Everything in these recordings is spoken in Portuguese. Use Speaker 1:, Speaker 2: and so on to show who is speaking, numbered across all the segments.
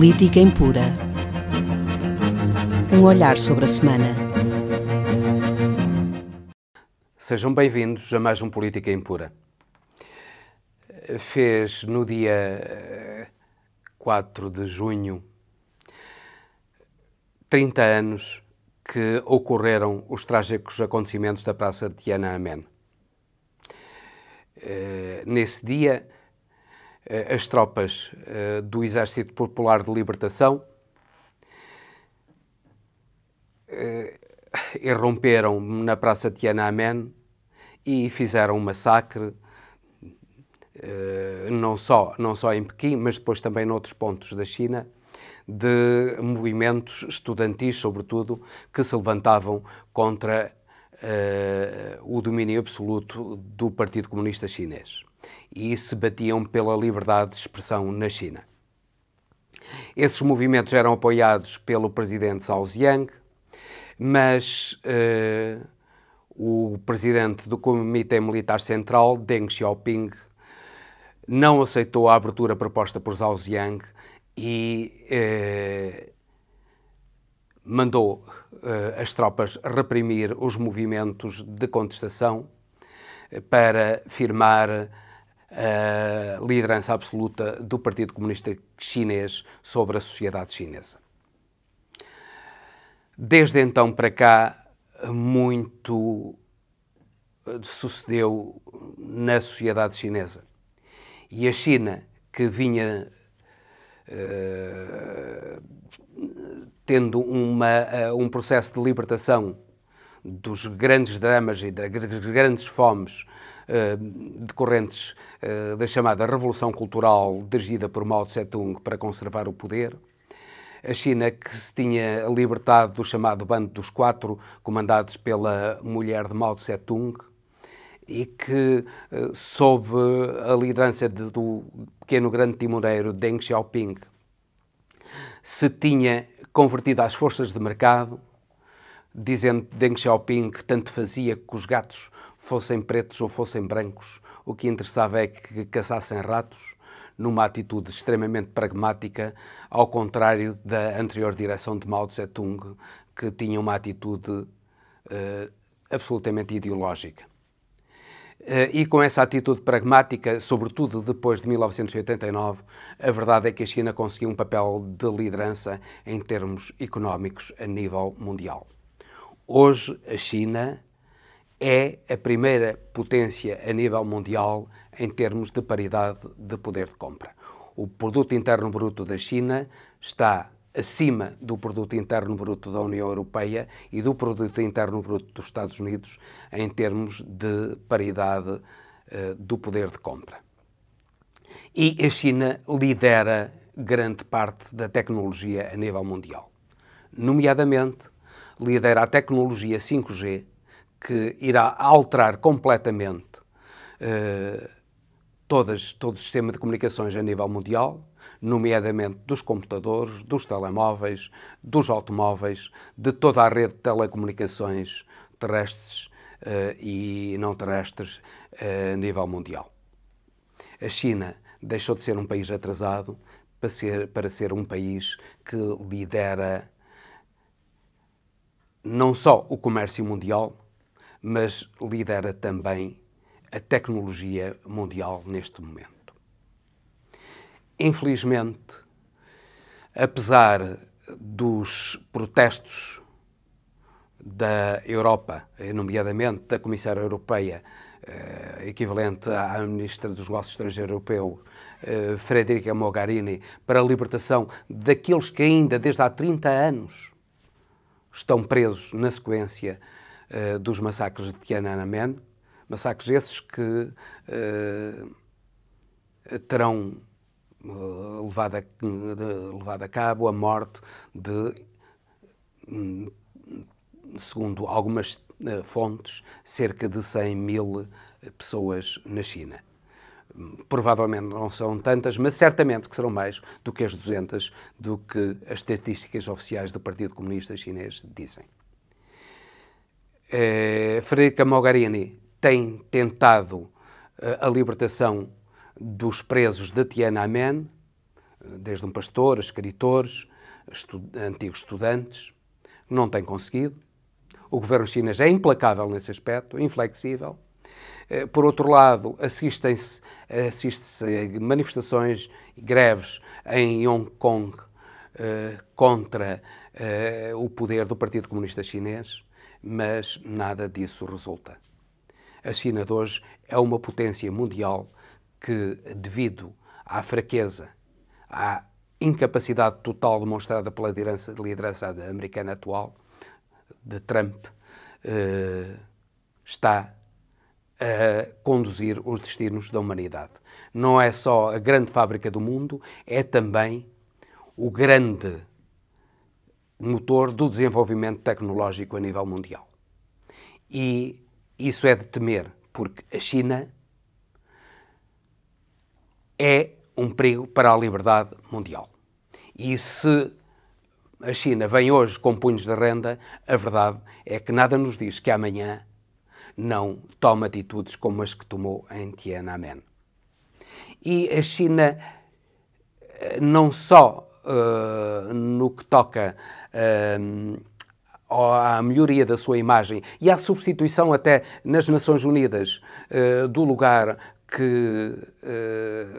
Speaker 1: Política Impura. Um olhar sobre a semana. Sejam bem-vindos a mais um Política Impura. Fez no dia 4 eh, de junho 30 anos que ocorreram os trágicos acontecimentos da Praça de Tiananmen. Eh, nesse dia, eh, as tropas eh, do Exército Popular de Libertação eh, irromperam na Praça Tiananmen e fizeram um massacre, não só, não só em Pequim, mas depois também noutros pontos da China, de movimentos estudantis, sobretudo, que se levantavam contra o domínio absoluto do Partido Comunista Chinês e se batiam pela liberdade de expressão na China. Esses movimentos eram apoiados pelo presidente Zhao Ziyang, mas uh, o presidente do Comitê Militar Central, Deng Xiaoping, não aceitou a abertura proposta por Zhao Ziyang e eh, mandou eh, as tropas reprimir os movimentos de contestação para firmar a eh, liderança absoluta do Partido Comunista Chinês sobre a sociedade chinesa. Desde então para cá, muito eh, sucedeu na sociedade chinesa. E a China, que vinha eh, tendo uma, um processo de libertação dos grandes dramas e das grandes fomes eh, decorrentes eh, da chamada Revolução Cultural dirigida por Mao Tse-tung para conservar o poder, a China que se tinha libertado do chamado Bando dos Quatro, comandados pela mulher de Mao Tse-tung, e que, eh, sob a liderança de, do pequeno grande timoneiro Deng Xiaoping, se tinha convertido às forças de mercado, dizendo Deng Xiaoping que tanto fazia que os gatos fossem pretos ou fossem brancos, o que interessava é que caçassem ratos, numa atitude extremamente pragmática, ao contrário da anterior direção de Mao Tse-tung, que tinha uma atitude uh, absolutamente ideológica. Uh, e com essa atitude pragmática, sobretudo depois de 1989, a verdade é que a China conseguiu um papel de liderança em termos económicos a nível mundial. Hoje, a China é a primeira potência a nível mundial em termos de paridade de poder de compra. O produto interno bruto da China está acima do produto interno bruto da União Europeia e do produto interno bruto dos Estados Unidos em termos de paridade eh, do poder de compra. E a China lidera grande parte da tecnologia a nível mundial. Nomeadamente, lidera a tecnologia 5G, que irá alterar completamente eh, todas, todo o sistema de comunicações a nível mundial, nomeadamente dos computadores, dos telemóveis, dos automóveis, de toda a rede de telecomunicações terrestres eh, e não terrestres eh, a nível mundial. A China deixou de ser um país atrasado para ser, para ser um país que lidera não só o comércio mundial, mas lidera também a tecnologia mundial neste momento. Infelizmente, apesar dos protestos da Europa, nomeadamente da Comissária Europeia, eh, equivalente à Ministra dos Negócios Estrangeiros Europeu, eh, Frederica Mogherini, para a libertação daqueles que ainda desde há 30 anos estão presos na sequência eh, dos massacres de Tiananmen, massacres esses que uh, terão eh, levado a, de, levado a cabo a morte de, hum, segundo algumas fontes, cerca de 100 mil pessoas na China provavelmente não são tantas, mas certamente que serão mais do que as 200 do que as estatísticas oficiais do Partido Comunista Chinês dizem eh, Frederica Mogherini tem tentado eh, a libertação dos presos de Tiananmen, eh, desde um pastor, escritores, estu antigos estudantes, não tem conseguido. O governo chinês é implacável nesse aspecto, inflexível. Eh, por outro lado, assistem-se assiste manifestações e greves em Hong Kong eh, contra eh, o poder do Partido Comunista Chinês mas nada disso resulta. A China de hoje é uma potência mundial que, devido à fraqueza, à incapacidade total demonstrada pela liderança, liderança americana atual, de Trump, eh, está a conduzir os destinos da humanidade. Não é só a grande fábrica do mundo, é também o grande motor do desenvolvimento tecnológico a nível mundial. E isso é de temer, porque a China é um perigo para a liberdade mundial. E se a China vem hoje com punhos de renda, a verdade é que nada nos diz que amanhã não toma atitudes como as que tomou em Tiananmen. E a China eh, não só eh, no que toca uh, à melhoria da sua imagem e à substituição até nas Nações Unidas uh, do lugar que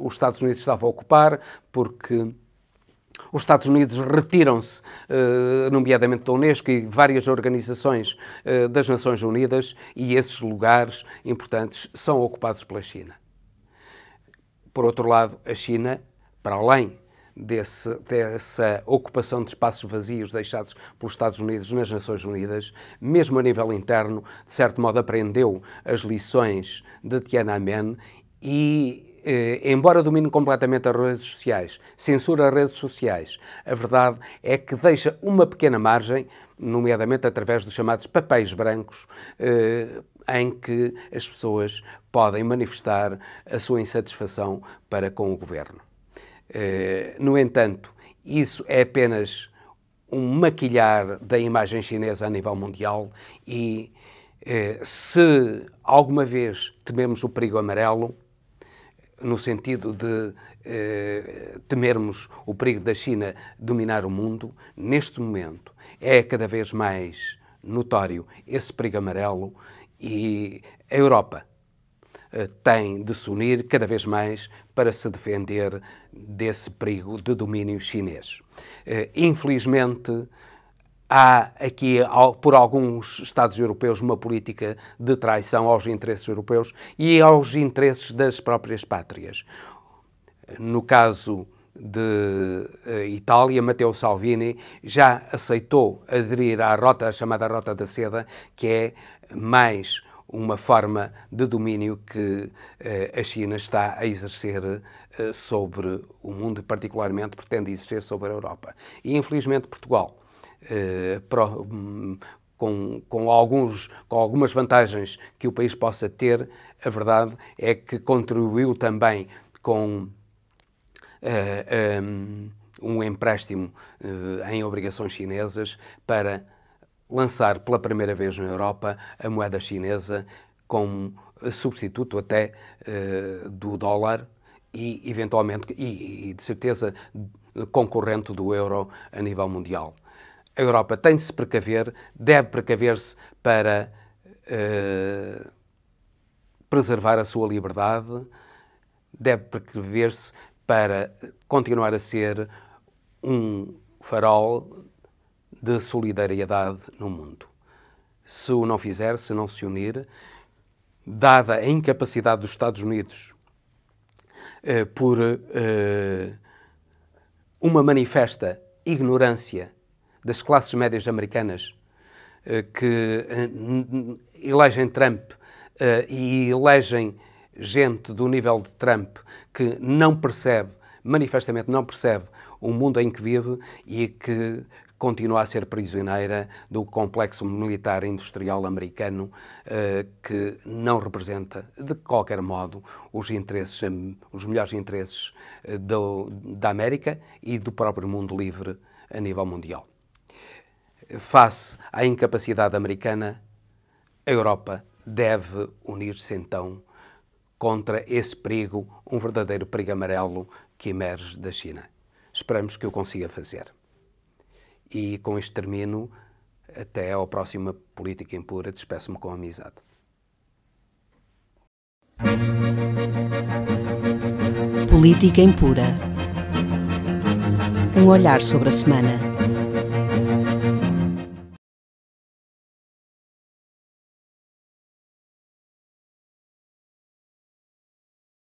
Speaker 1: os Estados Unidos estavam a ocupar, porque os Estados Unidos retiram-se, nomeadamente da Unesco e várias organizações das Nações Unidas, e esses lugares importantes são ocupados pela China. Por outro lado, a China, para além desse, dessa ocupação de espaços vazios deixados pelos Estados Unidos nas Nações Unidas, mesmo a nível interno, de certo modo aprendeu as lições de Tiananmen e eh, embora domine completamente as redes sociais, censura as redes sociais, a verdade é que deixa uma pequena margem, nomeadamente através dos chamados papéis brancos, eh, em que as pessoas podem manifestar a sua insatisfação para com o governo. Eh, no entanto, isso é apenas um maquilhar da imagem chinesa a nível mundial e eh, se alguma vez tememos o perigo amarelo, no sentido de eh, temermos o perigo da China dominar o mundo, neste momento é cada vez mais notório esse perigo amarelo e a Europa eh, tem de se unir cada vez mais para se defender desse perigo de domínio chinês. Eh, infelizmente, há aqui, por alguns Estados europeus, uma política de traição aos interesses europeus e aos interesses das próprias pátrias. No caso de eh, Itália, Matteo Salvini já aceitou aderir à rota, chamada Rota da Seda, que é mais uma forma de domínio que eh, a China está a exercer eh, sobre o mundo, particularmente pretende exercer sobre a Europa. E infelizmente Portugal, eh, hum, com, com, alguns, com algumas vantagens que o país possa ter, a verdade é que contribuiu também com hum, um empréstimo em obrigações chinesas para lançar pela primeira vez na Europa a moeda chinesa como substituto até uh, do dólar e, eventualmente, e, e, de certeza, concorrente do euro a nível mundial. A Europa tem de se precaver, deve precaver-se para uh, preservar a sua liberdade, deve precaver-se para continuar a ser um farol de solidariedade no mundo. Se o não fizer, se não se unir, dada a incapacidade dos Estados Unidos eh, por eh, uma manifesta ignorância das classes médias americanas eh, que eh, elegem Trump eh, e elegem gente do nível de Trump que não percebe, manifestamente não percebe o mundo em que vive e que continua a ser prisioneira do complexo militar industrial americano eh, que não representa, de qualquer modo, os interesses, eh, os melhores interesses eh, do, da América e do próprio mundo livre a nível mundial. Face à incapacidade americana, a Europa deve unir-se então contra esse perigo, um verdadeiro perigo amarelo que emerge da China. Esperamos que o consiga fazer. E com este termino, até ao próximo Política Impura, despeço-me com amizade. Política Impura. Um olhar sobre a semana.